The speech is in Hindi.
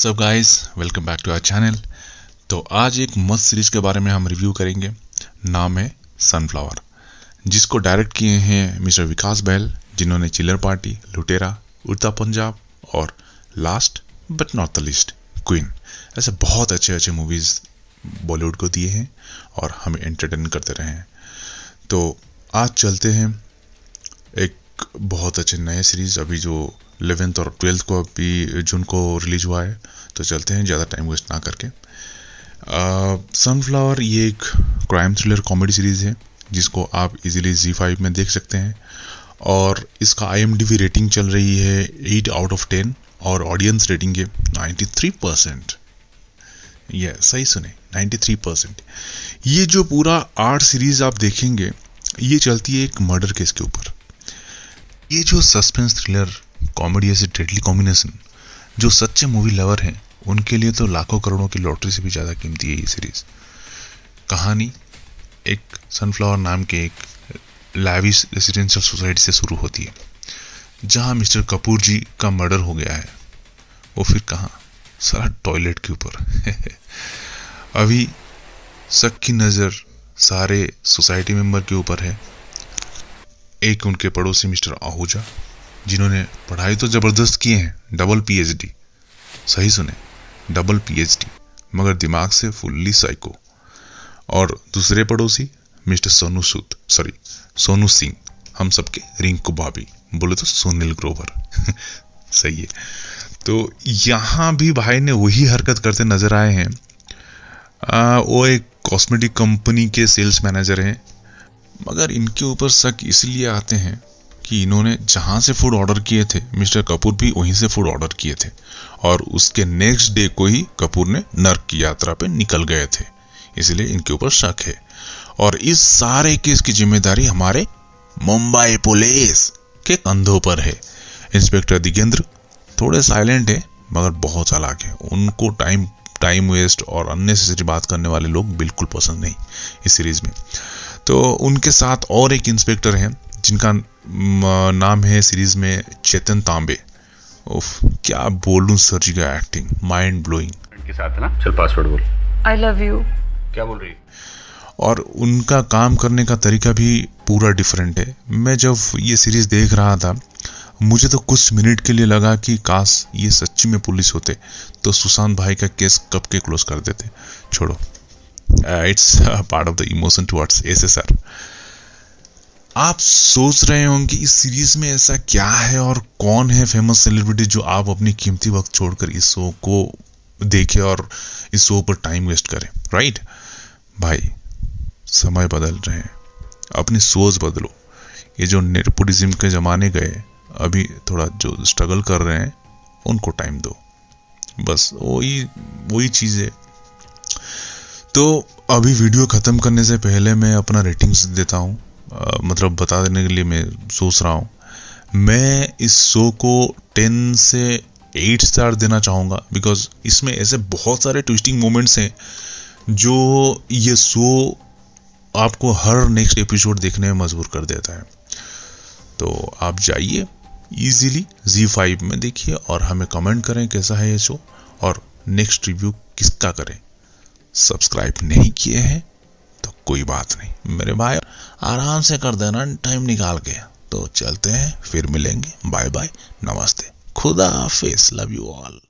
WhatsApp guys welcome back to our channel तो आज एक मस्त सीरीज के बारे में हम रिव्यू करेंगे नाम है सनफ्लावर जिसको डायरेक्ट किए हैं मिस्टर विकास बैल जिन्होंने चिलर पार्टी लुटेरा उड़ता पंजाब और last but not the least Queen ऐसे बहुत अच्छे अच्छे मूवीज़ बॉलीवुड को दिए हैं और हमें एंटरटेन करते रहे हैं तो आज चलते हैं एक बहुत अच्छे नए सीरीज़ अभी जो इलेवेंथ और ट्वेल्थ को अभी जून को रिलीज हुआ है तो चलते हैं ज़्यादा टाइम वेस्ट ना करके सनफ्लावर ये एक क्राइम थ्रिलर कॉमेडी सीरीज़ है जिसको आप इजीली जी फाइव में देख सकते हैं और इसका आई रेटिंग चल रही है एट आउट ऑफ टेन और ऑडियंस रेटिंग है नाइन्टी थ्री परसेंट ये सही सुने 93 परसेंट ये जो पूरा आठ सीरीज़ आप देखेंगे ये चलती है एक मर्डर केस के ऊपर ये जो सस्पेंस थ्रिलर कॉमेडी ऐसे डेडली कॉम्बिनेशन जो सच्चे मूवी लवर हैं उनके लिए तो लाखों करोड़ों की लॉटरी से भी ज़्यादा कीमती है ये सीरीज़ कहानी एक सनफ्लावर नाम के एक लाविश रेजिडेंशियल सोसाइटी से शुरू होती है जहाँ मिस्टर कपूर जी का मर्डर हो गया है वो फिर कहाँ सारा टॉयलेट के ऊपर अभी शक की नज़र सारे सोसाइटी मेंबर के ऊपर है एक उनके पड़ोसी मिस्टर आहूजा जिन्होंने पढ़ाई तो ज़बरदस्त किए हैं डबल पीएचडी सही सुने डबल पीएचडी मगर दिमाग से फुल्ली साइको और दूसरे पड़ोसी मिस्टर सोनू सूद सॉरी सोनू सिंह हम सबके रिंकू भाभी बोले तो सुनील ग्रोवर सही है तो यहाँ भी भाई ने वही हरकत करते नज़र आए हैं आ, वो एक कॉस्मेटिक कंपनी के सेल्स मैनेजर हैं मगर इनके ऊपर शक इसलिए आते हैं कि इन्होंने जहाँ से फूड ऑर्डर किए थे मिस्टर कपूर भी वहीं से फूड ऑर्डर किए थे और उसके नेक्स्ट डे को ही कपूर ने नर्क की यात्रा पे निकल गए थे इसलिए इनके ऊपर शक है और इस सारे केस की जिम्मेदारी हमारे मुंबई पुलिस के कंधों पर है इंस्पेक्टर दिगेंद्र थोड़े साइलेंट है मगर बहुत चालाक है उनको टाइम टाइम वेस्ट और अननेसेसरी बात करने वाले लोग बिल्कुल पसंद नहीं इस सीरीज में तो उनके साथ और एक इंस्पेक्टर हैं जिनका नाम है सीरीज में चेतन तांबे उफ क्या बोलूं सर जी का एक्टिंग माइंड ब्लोइंग के साथ है ना चल पासवर्ड बोल आई लव यू क्या बोल रही और उनका काम करने का तरीका भी पूरा डिफरेंट है मैं जब ये सीरीज देख रहा था मुझे तो कुछ मिनट के लिए लगा कि काश ये सच्ची में पुलिस होते तो सुशांत भाई का केस कब के क्लोज कर देते छोड़ो uh, it's uh, part of the emotion towards SSR आप सोच रहे होंगे इस सीरीज में ऐसा क्या है और कौन है फेमस सेलिब्रिटी जो आप अपनी कीमती वक्त छोड़कर इस शो को देखें और इस शो पर टाइम वेस्ट करें राइट भाई समय बदल रहे हैं अपनी सोच बदलो ये जो नेपोटिज्म के ज़माने गए अभी थोड़ा जो स्ट्रगल कर रहे हैं उनको टाइम दो बस वही वही चीज़ है तो अभी वीडियो ख़त्म करने से पहले मैं अपना रेटिंग्स देता हूँ मतलब बता देने के लिए मैं सोच रहा हूँ मैं इस शो को टेन से एट स्टार देना चाहूँगा बिकॉज इसमें ऐसे बहुत सारे ट्विस्टिंग मोमेंट्स हैं जो ये शो आपको हर नेक्स्ट एपिसोड देखने में मजबूर कर देता है तो आप जाइए इजीली जी फाइव में देखिए और हमें कमेंट करें कैसा है ये शो और नेक्स्ट रिव्यू किसका करें सब्सक्राइब नहीं किए हैं तो कोई बात नहीं मेरे भाई आराम से कर देना टाइम निकाल के तो चलते हैं फिर मिलेंगे बाय बाय नमस्ते खुदा हाफिज लव यू ऑल